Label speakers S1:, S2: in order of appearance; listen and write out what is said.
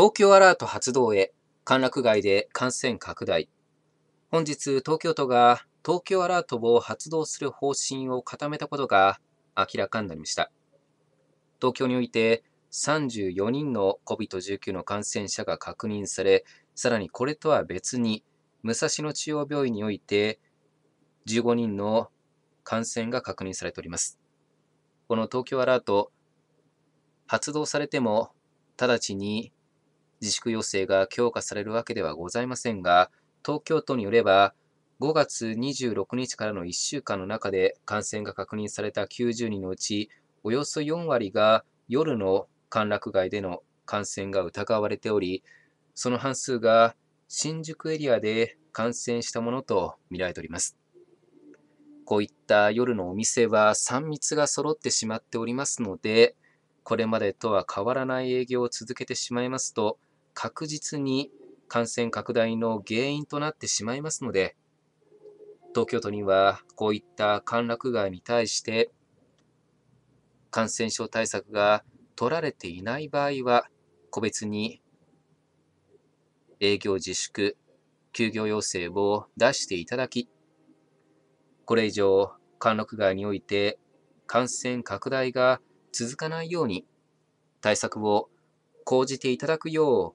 S1: 東京アラート発動へ、歓楽街で感染拡大。本日、東京都が東京アラートを発動する方針を固めたことが明らかになりました。東京において34人の COVID-19 の感染者が確認され、さらにこれとは別に、武蔵野中央病院において15人の感染が確認されております。この東京アラート、発動されても、直ちに自粛要請が強化されるわけではございませんが、東京都によれば、5月26日からの1週間の中で感染が確認された90人のうち、およそ4割が夜の歓楽街での感染が疑われており、その半数が新宿エリアで感染したものと見られております。こういった夜のお店は3密が揃ってしまっておりますので、これまでとは変わらない営業を続けてしまいますと、確実に感染拡大の原因となってしまいますので、東京都にはこういった歓楽街に対して感染症対策が取られていない場合は、個別に営業自粛、休業要請を出していただき、これ以上、歓楽街において感染拡大が続かないように対策を
S2: 講じていただくよう